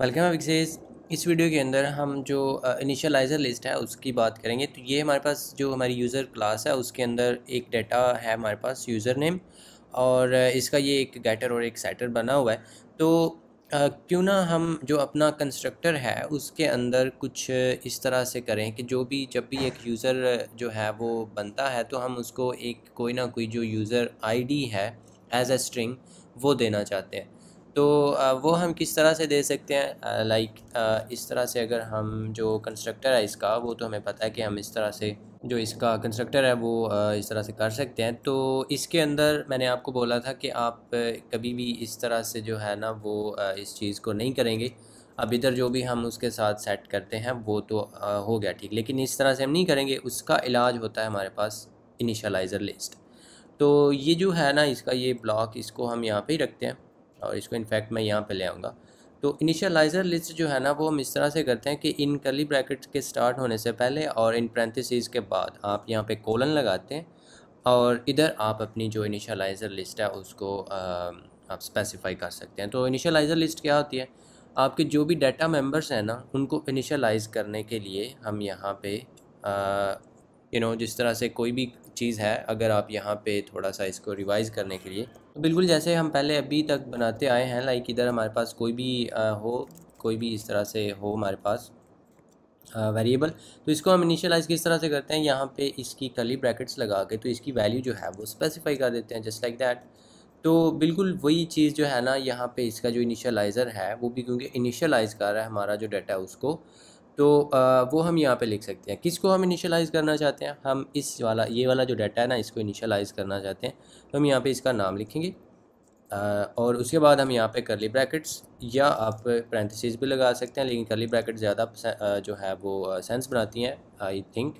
welcome अबिक इस video के अंदर हम जो इनिशियलाइज़र लिस्ट है उसकी बात करेंगे तो ये हमारे पास जो हमारी यूज़र क्लास है उसके अंदर एक डेटा है हमारे पास यूज़र नेम और इसका ये एक गैटर और एक सेटर बना हुआ है तो क्यों ना हम जो अपना कंस्ट्रक्टर है उसके अंदर कुछ इस तरह से करें कि जो भी जब भी एक यूज़र जो है वो बनता है तो हम उसको एक कोई ना कोई जो यूज़र आई है एज ए स्ट्रिंग वो देना चाहते हैं तो वो हम किस तरह से दे सकते हैं लाइक इस तरह से अगर हम जो कंस्ट्रक्टर है इसका वो तो हमें पता है कि हम इस तरह से जो इसका कंस्ट्रक्टर है वो इस तरह से कर सकते हैं तो इसके अंदर मैंने आपको बोला था कि आप कभी भी इस तरह से जो है ना वो इस चीज़ को नहीं करेंगे अब इधर जो भी हम उसके साथ सेट करते हैं वो तो हो गया ठीक लेकिन इस तरह से हम नहीं करेंगे उसका इलाज होता है हमारे पास इनिशलाइज़र लिस्ट तो ये जो है ना इसका ये ब्लॉक इसको हम यहाँ पर ही रखते हैं और इसको इनफैक्ट मैं यहाँ पे ले आऊँगा तो इनिशियलाइज़र लिस्ट जो है ना वो हम इस तरह से करते हैं कि इन कली ब्रैकेट के स्टार्ट होने से पहले और इन प्रेंथिस के बाद आप यहाँ पे कोलन लगाते हैं और इधर आप अपनी जो इनिशियलाइज़र लिस्ट है उसको आप स्पेसिफाई कर सकते हैं तो इनिशियलाइज़र लिस्ट क्या होती है आपके जो भी डाटा मेम्बर्स हैं ना उनको इनिशलाइज़ करने के लिए हम यहाँ पर यू नो जिस तरह से कोई भी चीज़ है अगर आप यहाँ पे थोड़ा सा इसको रिवाइज़ करने के लिए तो बिल्कुल जैसे हम पहले अभी तक बनाते आए हैं लाइक इधर हमारे पास कोई भी आ, हो कोई भी इस तरह से हो हमारे पास वेरिएबल तो इसको हम इनिशियलाइज किस तरह से करते हैं यहाँ पे इसकी कली ब्रैकेट्स लगा के तो इसकी वैल्यू जो है वो स्पेसिफाई कर देते हैं जस्ट लाइक दैट तो बिल्कुल वही चीज़ जो है ना यहाँ पे इसका जो इनिशियलाइज़र है वो भी क्योंकि इनिशियलाइज़ कर रहा है हमारा जो डाटा है उसको तो वो हम यहाँ पे लिख सकते हैं किसको हम इनिशलाइज़ करना चाहते हैं हम इस वाला ये वाला जो डाटा है ना इसको इनिशलाइज़ करना चाहते हैं तो हम यहाँ पे इसका नाम लिखेंगे और उसके बाद हम यहाँ पे करली ब्रैकेट्स या आप प्रेंथिस भी लगा सकते हैं लेकिन करली ब्रैकेट ज़्यादा जो है वो सेंस बनाती हैं आई थिंक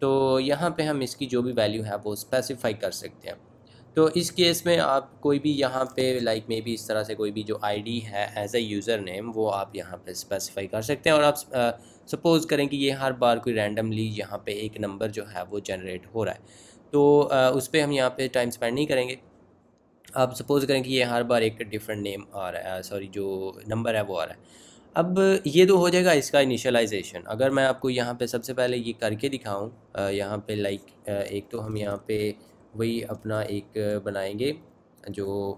तो यहाँ पर हम इसकी जो भी वैल्यू है वो स्पेसिफाई कर सकते हैं तो इस केस में आप कोई भी यहाँ पे लाइक मे भी इस तरह से कोई भी जो आईडी है एज ए यूज़र नेम वो आप यहाँ पे स्पेसिफाई कर सकते हैं और आप सपोज़ uh, करें कि ये हर बार कोई रैंडमली यहाँ पे एक नंबर जो है वो जनरेट हो रहा है तो uh, उस पर हम यहाँ पे टाइम स्पेंड नहीं करेंगे आप सपोज़ करें कि ये हर बार एक डिफरेंट नेम आ रहा है सॉरी जो नंबर है वो आ रहा है अब ये तो हो जाएगा इसका इनिशलाइजेशन अगर मैं आपको यहाँ पे सबसे पहले ये करके दिखाऊँ uh, यहाँ पे लाइक uh, एक तो हम यहाँ पे वही अपना एक बनाएंगे जो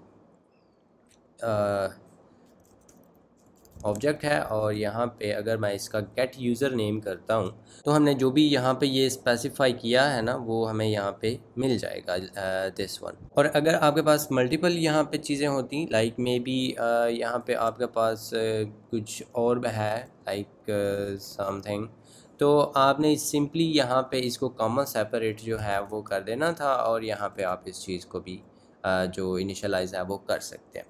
ऑब्जेक्ट है और यहाँ पे अगर मैं इसका गेट यूज़र नेम करता हूँ तो हमने जो भी यहाँ पे ये स्पेसिफाई किया है ना वो हमें यहाँ पे मिल जाएगा दिस वन और अगर आपके पास मल्टीपल यहाँ पे चीज़ें होती लाइक मे बी यहाँ पे आपके पास uh, कुछ और है लाइक समथिंग तो आपने सिंपली यहाँ पे इसको कॉमन सेपरेट जो है वो कर देना था और यहाँ पे आप इस चीज़ को भी जो इनिशलाइज है वो कर सकते हैं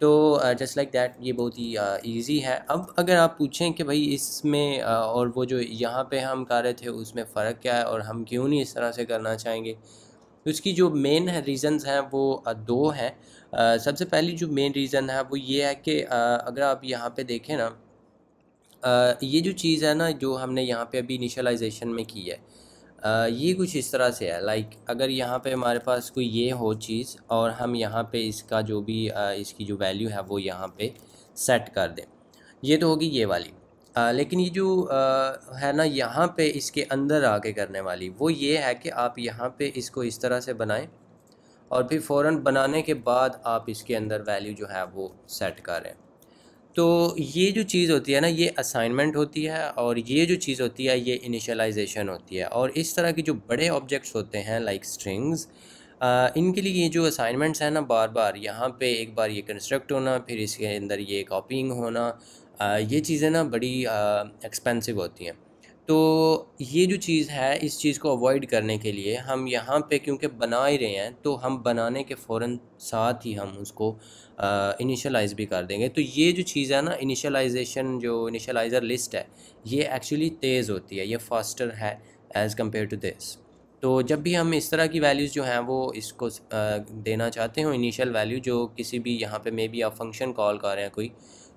तो जस्ट लाइक दैट ये बहुत ही ईजी है अब अगर आप पूछें कि भाई इसमें और वो जो यहाँ पे हम कर रहे थे उसमें फ़र्क क्या है और हम क्यों नहीं इस तरह से करना चाहेंगे उसकी जो मेन है रीज़न्स हैं वो दो हैं सबसे पहली जो मेन रीज़न है वो ये है कि अगर आप यहाँ पे देखें ना ये जो चीज़ है ना जो हमने यहाँ पे अभी इनिशलाइजेशन में की है आ, ये कुछ इस तरह से है लाइक अगर यहाँ पे हमारे पास कोई ये हो चीज़ और हम यहाँ पे इसका जो भी आ, इसकी जो वैल्यू है वो यहाँ पे सेट कर दें ये तो होगी ये वाली आ, लेकिन ये जो आ, है ना यहाँ पे इसके अंदर आके करने वाली वो ये है कि आप यहाँ पे इसको इस तरह से बनाएं और फिर फ़ौर बनाने के बाद आप इसके अंदर वैल्यू जो है वो सेट करें तो ये जो चीज़ होती है ना ये असाइनमेंट होती है और ये जो चीज़ होती है ये इनिशलाइजेशन होती है और इस तरह के जो बड़े ऑब्जेक्ट्स होते हैं लाइक स्ट्रिंग्स इनके लिए ये जो असाइनमेंट्स हैं ना बार बार यहाँ पे एक बार ये कंस्ट्रक्ट होना फिर इसके अंदर ये कॉपिंग होना आ, ये चीज़ें ना बड़ी एक्सपेंसिव होती हैं तो ये जो चीज़ है इस चीज़ को अवॉइड करने के लिए हम यहाँ पे क्योंकि बना ही रहे हैं तो हम बनाने के फ़ौर साथ ही हम उसको इनिशलाइज़ भी कर देंगे तो ये जो चीज़ है ना इनिशलाइजेशन जो इनिशलाइज़र लिस्ट है ये एक्चुअली तेज़ होती है ये फास्टर है एज़ कम्पेयर टू दिस तो जब भी हम इस तरह की वैल्यूज़ जो हैं वो इसको देना चाहते हो इनिशियल वैल्यू जो किसी भी यहाँ पे मे बी आप फंक्शन कॉल कर रहे हैं कोई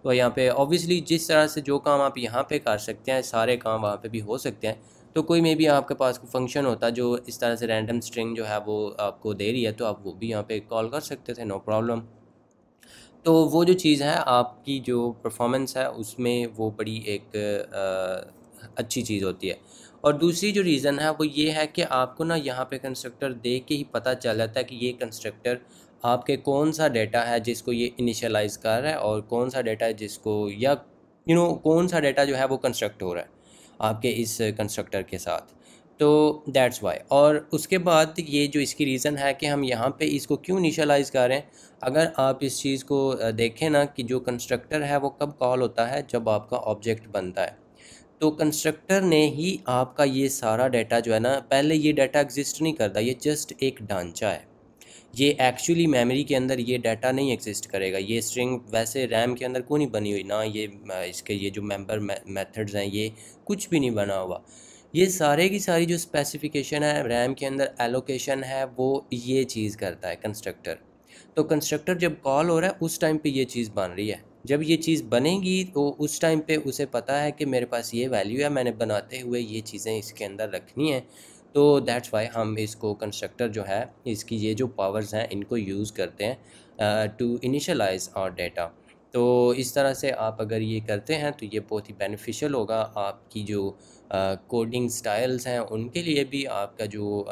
तो यहाँ पे ऑब्वियसली जिस तरह से जो काम आप यहाँ पे कर सकते हैं सारे काम वहाँ पे भी हो सकते हैं तो कोई मे भी आपके पास कोई फंक्शन होता जो इस तरह से रैंडम स्ट्रिंग जो है वो आपको दे रही है तो आप वो भी यहाँ पे कॉल कर सकते थे नो प्रॉब्लम तो वो जो चीज़ है आपकी जो परफॉर्मेंस है उसमें वो बड़ी एक आ, अच्छी चीज़ होती है और दूसरी जो रीज़न है वो ये है कि आपको ना यहाँ पे कंस्ट्रक्टर देख के ही पता चल जाता है कि ये कंस्ट्रक्टर आपके कौन सा डेटा है जिसको ये इनिशलाइज़ कर रहा है और कौन सा डेटा है जिसको या यू you नो know, कौन सा डेटा जो है वो कंस्ट्रक्ट हो रहा है आपके इस कंस्ट्रक्टर के साथ तो दैट्स वाई और उसके बाद ये जो इसकी रीज़न है कि हम यहाँ पे इसको क्यों इनिशलाइज़ कर रहे हैं अगर आप इस चीज़ को देखें ना कि जो कंस्ट्रक्टर है वो कब कॉल होता है जब आपका ऑब्जेक्ट बनता है तो कंस्ट्रक्टर ने ही आपका ये सारा डाटा जो है ना पहले ये डाटा एग्जिस्ट नहीं करता ये जस्ट एक ढांचा है ये एक्चुअली मेमोरी के अंदर ये डाटा नहीं एग्जिस्ट करेगा ये स्ट्रिंग वैसे रैम के अंदर कोई नहीं बनी हुई ना ये इसके ये जो मेंबर मेथड्स हैं ये कुछ भी नहीं बना हुआ ये सारे की सारी जो स्पेसिफिकेशन है रैम के अंदर एलोकेशन है वो ये चीज़ करता है कंस्ट्रक्टर तो कंस्ट्रक्टर जब कॉल हो रहा है उस टाइम पर ये चीज़ बन रही है जब ये चीज़ बनेगी तो उस टाइम पर उसे पता है कि मेरे पास ये वैल्यू है मैंने बनाते हुए ये चीज़ें इसके अंदर रखनी है तो दैट्स वाई हम इसको कंस्ट्रक्टर जो है इसकी ये जो पावर्स हैं इनको यूज़ करते हैं टू इनिशलाइज आर डेटा तो इस तरह से आप अगर ये करते हैं तो ये बहुत ही बेनिफिशियल होगा आपकी जो कोडिंग स्टाइल्स हैं उनके लिए भी आपका जो आ,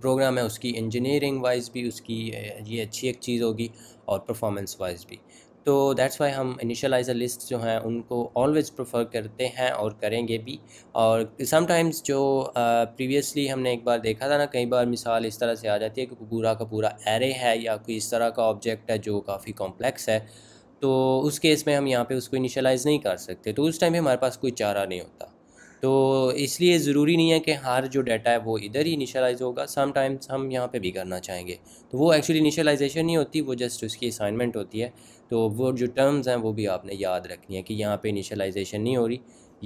प्रोग्राम है उसकी इंजीनियरिंग वाइज भी उसकी ये अच्छी एक चीज़ होगी और परफॉर्मेंस वाइज भी तो दैट्स वाई हम इनिशलाइज़र लिस्ट जो हैं उनको ऑलवेज़ प्रेफर करते हैं और करेंगे भी और समटाइम्स जो प्रीवियसली uh, हमने एक बार देखा था ना कई बार मिसाल इस तरह से आ जाती है कि पूरा का पूरा एरे है या कोई इस तरह का ऑब्जेक्ट है जो काफ़ी कॉम्प्लेक्स है तो उस केस में हम यहाँ पे उसको इनिशलाइज़ नहीं कर सकते तो उस टाइम भी हमारे पास कोई चारा नहीं होता तो इसलिए ज़रूरी नहीं है कि हर जो डाटा है वो इधर ही इनिशलाइज होगा सम टाइम्स हम यहाँ पे भी करना चाहेंगे तो वो एक्चुअली इनिशलाइजेशन नहीं होती वो जस्ट उसकी असाइनमेंट होती है तो वो जो टर्म्स हैं वो भी आपने याद रखनी है कि यहाँ पे इनिशलाइजेशन नहीं हो रही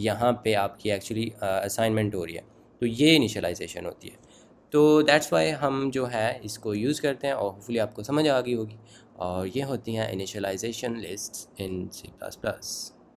यहाँ पे आपकी एक्चुअली असाइनमेंट हो रही है तो ये इनिशलाइजेशन होती है तो दैट्स वाई हम जो है इसको यूज़ करते हैं और होपफुली आपको समझ आ गई होगी और ये होती हैं initialization list in C plus plus